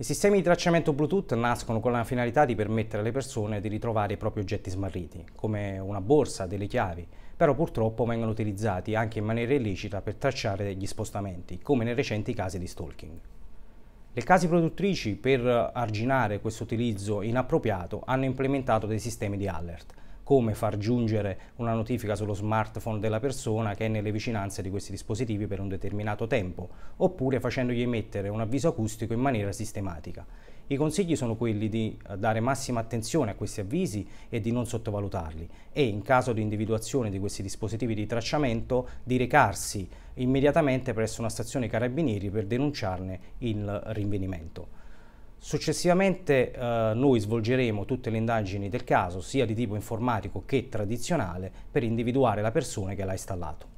I sistemi di tracciamento Bluetooth nascono con la finalità di permettere alle persone di ritrovare i propri oggetti smarriti, come una borsa, delle chiavi, però purtroppo vengono utilizzati anche in maniera illecita per tracciare gli spostamenti, come nei recenti casi di stalking. Le case produttrici, per arginare questo utilizzo inappropriato, hanno implementato dei sistemi di alert, come far giungere una notifica sullo smartphone della persona che è nelle vicinanze di questi dispositivi per un determinato tempo, oppure facendogli emettere un avviso acustico in maniera sistematica. I consigli sono quelli di eh, dare massima attenzione a questi avvisi e di non sottovalutarli e in caso di individuazione di questi dispositivi di tracciamento di recarsi immediatamente presso una stazione carabinieri per denunciarne il rinvenimento. Successivamente eh, noi svolgeremo tutte le indagini del caso, sia di tipo informatico che tradizionale, per individuare la persona che l'ha installato.